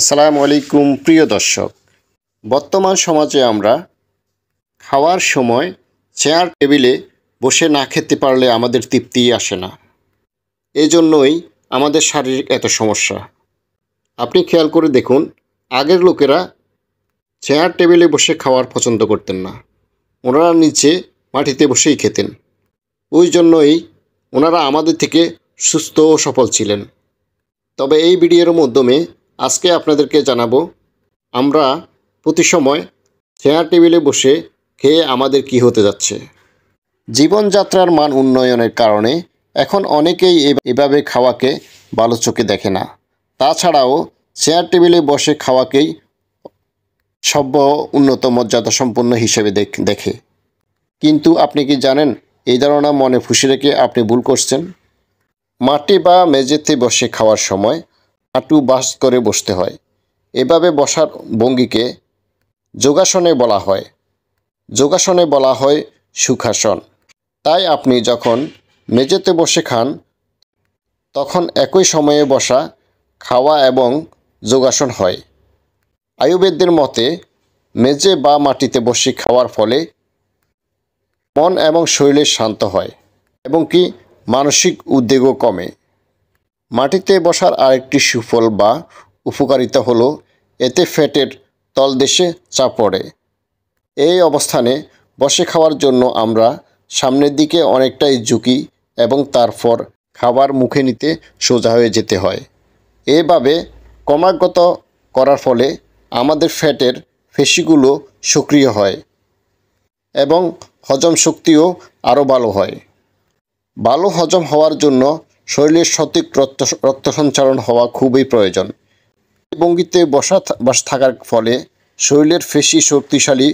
আসসালামু আলাইকুম প্রিয় দর্শক বর্তমান সমাজে আমরা খাওয়ার সময় চেয়ার টেবিলে বসে না খেতে পারলে আমাদের তৃপ্তি আসে না এজন্যই আমাদের শারীরিক এত সমস্যা আপনি খেয়াল করে দেখুন আগের লোকেরা চেয়ার টেবিলে বসে খাওয়ার পছন্দ করতেন না ওনারা নিচে মাটিতে বসেই খেতেন ওই জন্যই ওনারা আমাদের থেকে সুস্থ ও সফল ছিলেন তবে এই ভিডিওর মাধ্যমে আজকে আপনাদেরকে জানাবো আমরা প্রতি সময় চেয়ার টেবিলে বসে খেয়ে আমাদের কি হতে যাচ্ছে জীবনযাত্রার মান উন্নয়নের কারণে এখন অনেকেই এভাবে খাওয়াকে ভালো চোখে দেখে না তাছাড়াও চেয়ার টেবিলে বসে খাওয়াকেই সভ্য উন্নত মর্যাদা সম্পন্ন হিসেবে দেখে কিন্তু আপনি কি জানেন এই ধারণা মনে ফুসি রেখে আপনি ভুল করছেন মাটি বা মেঝেতে বসে খাওয়ার সময় হাঁটু বাস করে বসতে হয় এভাবে বসার ভঙ্গিকে যোগাসনে বলা হয় যোগাসনে বলা হয় সুখাসন তাই আপনি যখন মেঝেতে বসে খান তখন একই সময়ে বসা খাওয়া এবং যোগাসন হয় আয়ুর্বেদের মতে মেঝে বা মাটিতে বসে খাওয়ার ফলে মন এবং শরীরের শান্ত হয় এবং কি মানসিক উদ্বেগও কমে মাটিতে বসার আরেকটি সুফল বা উপকারিতা হলো এতে ফ্যাটের তলদেশে চাপ পড়ে এই অবস্থানে বসে খাওয়ার জন্য আমরা সামনের দিকে অনেকটাই ঝুঁকি এবং তারপর খাবার মুখে নিতে সোজা হয়ে যেতে হয় এভাবে ক্রমাগত করার ফলে আমাদের ফ্যাটের পেশিগুলো সক্রিয় হয় এবং হজম শক্তিও আরও ভালো হয় ভালো হজম হওয়ার জন্য শরীরের সঠিক রক্ত রক্ত সঞ্চালন হওয়া খুবই প্রয়োজন ভঙ্গিতে বসা বাস থাকার ফলে শরীরের ফেসি শক্তিশালী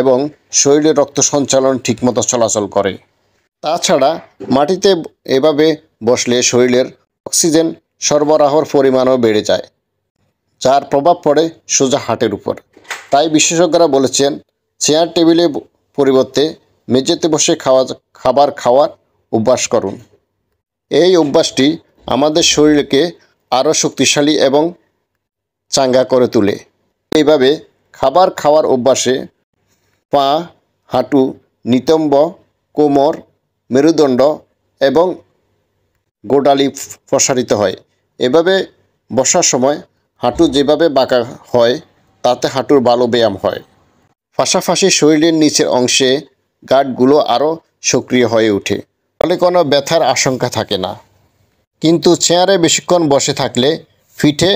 এবং শরীরে রক্ত সঞ্চালন ঠিকমতো চলাচল করে তাছাড়া মাটিতে এভাবে বসলে শরীরের অক্সিজেন সরবরাহর পরিমাণও বেড়ে যায় যার প্রভাব পড়ে সোজা হাটের উপর তাই বিশেষজ্ঞরা বলেছেন চেয়ার টেবিলে পরিবর্তে মেঝেতে বসে খাওয়া খাবার খাওয়ার অভ্যাস করুন এই অভ্যাসটি আমাদের শরীরকে আরও শক্তিশালী এবং চাঙ্গা করে তোলে এইভাবে খাবার খাওয়ার অভ্যাসে পা হাঁটু নিতম্ব কোমর মেরুদণ্ড এবং গোডালি প্রসারিত হয় এভাবে বসার সময় হাঁটু যেভাবে বাঁকা হয় তাতে হাঁটুর ভালো ব্যায়াম হয় পাশাপাশি শরীরের নিচের অংশে গাঢ়গুলো আরও সক্রিয় হয়ে ওঠে ফলে কোনো ব্যথার আশঙ্কা থাকে না কিন্তু চেয়ারে বেশিক্ষণ বসে থাকলে পিঠে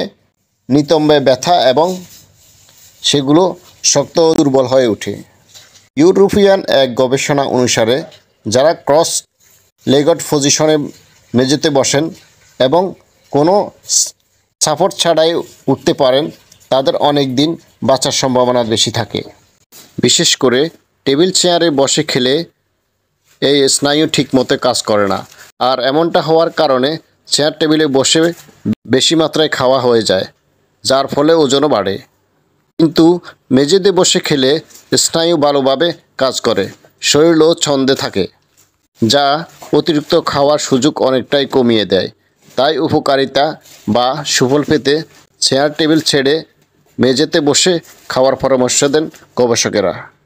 নিতম্বে ব্যথা এবং সেগুলো শক্ত ও দুর্বল হয়ে ওঠে ইউরোপিয়ান এক গবেষণা অনুসারে যারা ক্রস লেগট পজিশনে মেঝেতে বসেন এবং কোনো সাপোর্ট ছাড়াই উঠতে পারেন তাদের অনেক দিন বাঁচার সম্ভাবনা বেশি থাকে বিশেষ করে টেবিল চেয়ারে বসে খেলে এই স্নায়ু ঠিকমতো কাজ করে না আর এমনটা হওয়ার কারণে চেয়ার টেবিলে বসে বেশি মাত্রায় খাওয়া হয়ে যায় যার ফলে ওজনও বাড়ে কিন্তু মেঝেতে বসে খেলে স্নায়ু ভালোভাবে কাজ করে শরীরও ছন্দে থাকে যা অতিরিক্ত খাওয়ার সুযোগ অনেকটাই কমিয়ে দেয় তাই উপকারিতা বা সুফল পেতে চেয়ার টেবিল ছেড়ে মেঝেতে বসে খাওয়ার পরামর্শ দেন গবেষকেরা